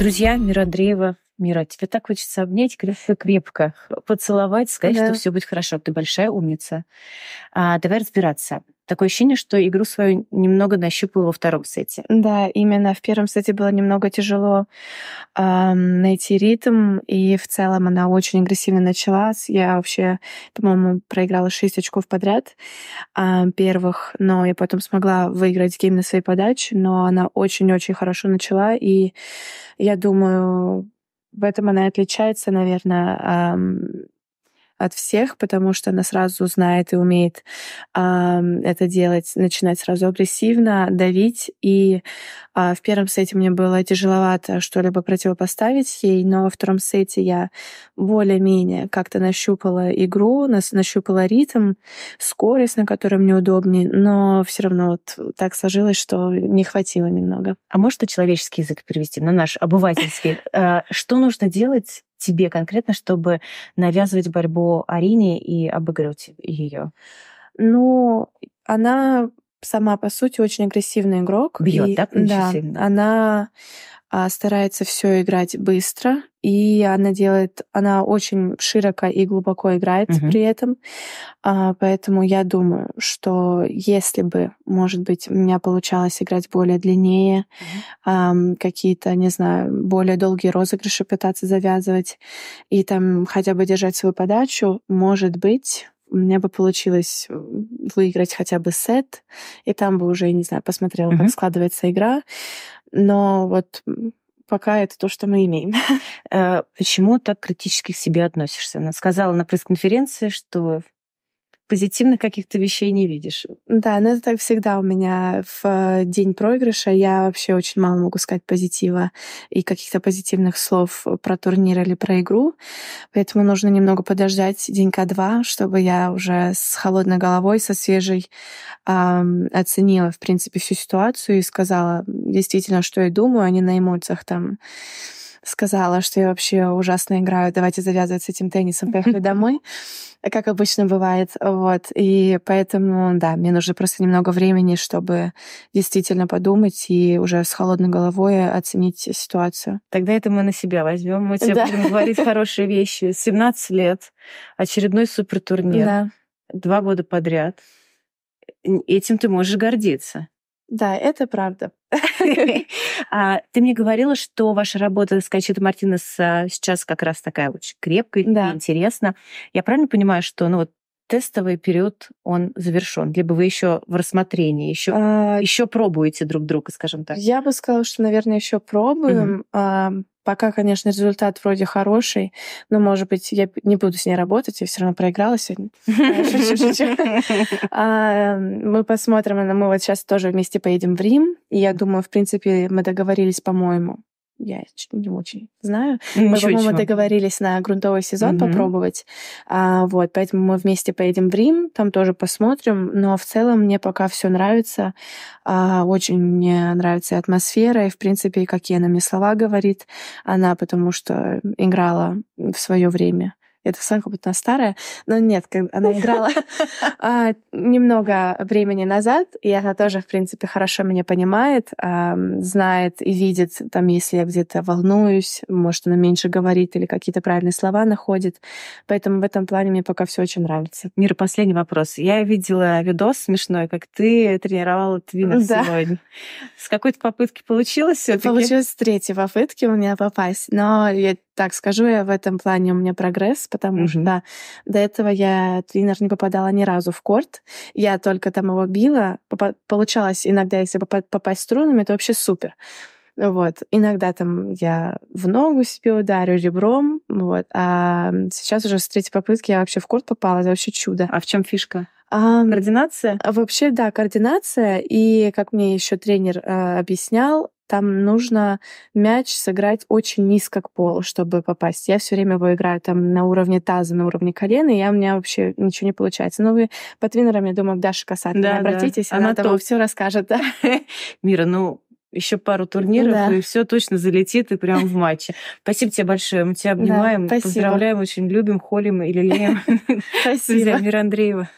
Друзья, Мира Андреева, Мира, тебе так хочется обнять крепко-крепко, поцеловать, сказать, да. что все будет хорошо. Ты большая умница. А, давай разбираться. Такое ощущение, что игру свою немного нащупала во втором сете. Да, именно в первом сете было немного тяжело эм, найти ритм, и в целом она очень агрессивно началась. Я вообще, по-моему, проиграла 6 очков подряд э, первых, но я потом смогла выиграть гейм на своей подаче, но она очень-очень хорошо начала, и я думаю, в этом она отличается, наверное, эм, от всех, потому что она сразу знает и умеет э, это делать, начинать сразу агрессивно, давить. И э, в первом сете мне было тяжеловато что-либо противопоставить ей, но во втором сете я более-менее как-то нащупала игру, нас нащупала ритм, скорость, на которой мне удобнее, но все равно вот так сложилось, что не хватило немного. А может на человеческий язык перевести, на наш обывательский? Э, что нужно делать тебе конкретно, чтобы навязывать борьбу Арине и обыгрывать ее? Ну, она сама, по сути, очень агрессивный игрок. Бьет, да, очень да, сильно. Она а, старается все играть быстро, и она делает, она очень широко и глубоко играет uh-huh. при этом, а, поэтому я думаю, что если бы, может быть, у меня получалось играть более длиннее, uh-huh. какие-то, не знаю, более долгие розыгрыши пытаться завязывать и там хотя бы держать свою подачу, может быть, у меня бы получилось э, выиграть хотя бы сет, и там бы уже, не знаю, посмотрела, mm-hmm. как складывается игра. Но вот пока это то, что мы имеем. Э, почему так критически к себе относишься? Она сказала на пресс-конференции, что позитивных каких-то вещей не видишь. Да, но это так всегда у меня в э, день проигрыша. Я вообще очень мало могу сказать позитива и каких-то позитивных слов про турнир или про игру. Поэтому нужно немного подождать денька два, чтобы я уже с холодной головой, со свежей эм, оценила, в принципе, всю ситуацию и сказала действительно, что я думаю, а не на эмоциях там сказала, что я вообще ужасно играю, давайте завязывать с этим теннисом, поехали домой, как обычно бывает. Вот. И поэтому, да, мне нужно просто немного времени, чтобы действительно подумать и уже с холодной головой оценить ситуацию. Тогда это мы на себя возьмем. Мы тебе да. будем говорить хорошие вещи. 17 лет, очередной супертурнир. Да. Два года подряд. Этим ты можешь гордиться. Да, это правда. А Ты мне говорила, что ваша работа с Кончитой а, Мартинес сейчас как раз такая очень крепкая да. и интересна. Я правильно понимаю, что ну, вот тестовый период он завершен? Либо вы еще в рассмотрении, еще, а... еще пробуете друг друга, скажем так? Я бы сказала, что, наверное, еще пробуем. Угу. А, Пока, конечно, результат вроде хороший, но, может быть, я не буду с ней работать, я все равно проиграла сегодня. Э, а, эм, мы посмотрим, мы вот сейчас тоже вместе поедем в Рим, и я думаю, в принципе, мы договорились, по-моему, я не очень знаю. Ну, мы, по-моему, договорились на грунтовый сезон угу. попробовать. А, вот, поэтому мы вместе поедем в Рим, там тоже посмотрим. Но в целом мне пока все нравится. А, очень мне нравится и атмосфера, и, в принципе, и какие она мне слова говорит. Она, потому что играла в свое время. Эта самка будет она старая. Но нет, она играла а, немного времени назад, и она тоже, в принципе, хорошо меня понимает, знает и видит, там, если я где-то волнуюсь, может, она меньше говорит или какие-то правильные слова находит. Поэтому в этом плане мне пока все очень нравится. Мира, последний вопрос. Я видела видос смешной, как ты тренировала твинов да. сегодня. С какой-то попытки получилось все Получилось с третьей попытки у меня попасть. Но я так скажу, я в этом плане у меня прогресс, потому mm-hmm. что до этого я тренер не попадала ни разу в корт. Я только там его била. Поп- получалось иногда, если поп- попасть струнами, это вообще супер. Вот. Иногда там я в ногу себе ударю ребром. Вот. А сейчас уже с третьей попытки я вообще в корт попала. Это вообще чудо. А в чем фишка? А, координация? Вообще, да, координация. И как мне еще тренер а, объяснял, там нужно мяч сыграть очень низко к полу, чтобы попасть. Я все время его играю там на уровне таза, на уровне колена, и я, у меня вообще ничего не получается. Но ну, вы по твиннерам, я думаю, Даша Даше да, обратитесь, да. она, она там все расскажет. Да? Мира, ну еще пару турниров, да. и все точно залетит и прям в матче. Спасибо тебе большое. Мы тебя обнимаем, да, поздравляем, очень любим, холим и лелеем. Спасибо. Мира Андреева.